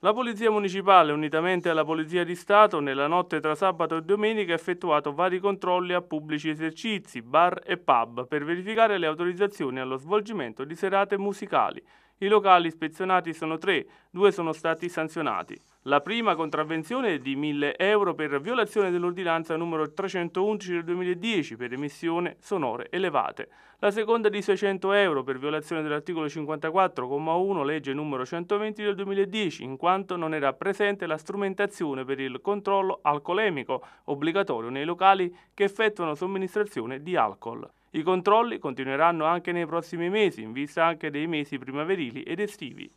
La Polizia Municipale, unitamente alla Polizia di Stato, nella notte tra sabato e domenica ha effettuato vari controlli a pubblici esercizi, bar e pub per verificare le autorizzazioni allo svolgimento di serate musicali. I locali ispezionati sono tre, due sono stati sanzionati. La prima contravvenzione è di 1000 euro per violazione dell'ordinanza numero 311 del 2010 per emissioni sonore elevate. La seconda di 600 euro per violazione dell'articolo 54,1 legge numero 120 del 2010 in quanto non era presente la strumentazione per il controllo alcolemico obbligatorio nei locali che effettuano somministrazione di alcol. I controlli continueranno anche nei prossimi mesi, in vista anche dei mesi primaverili ed estivi.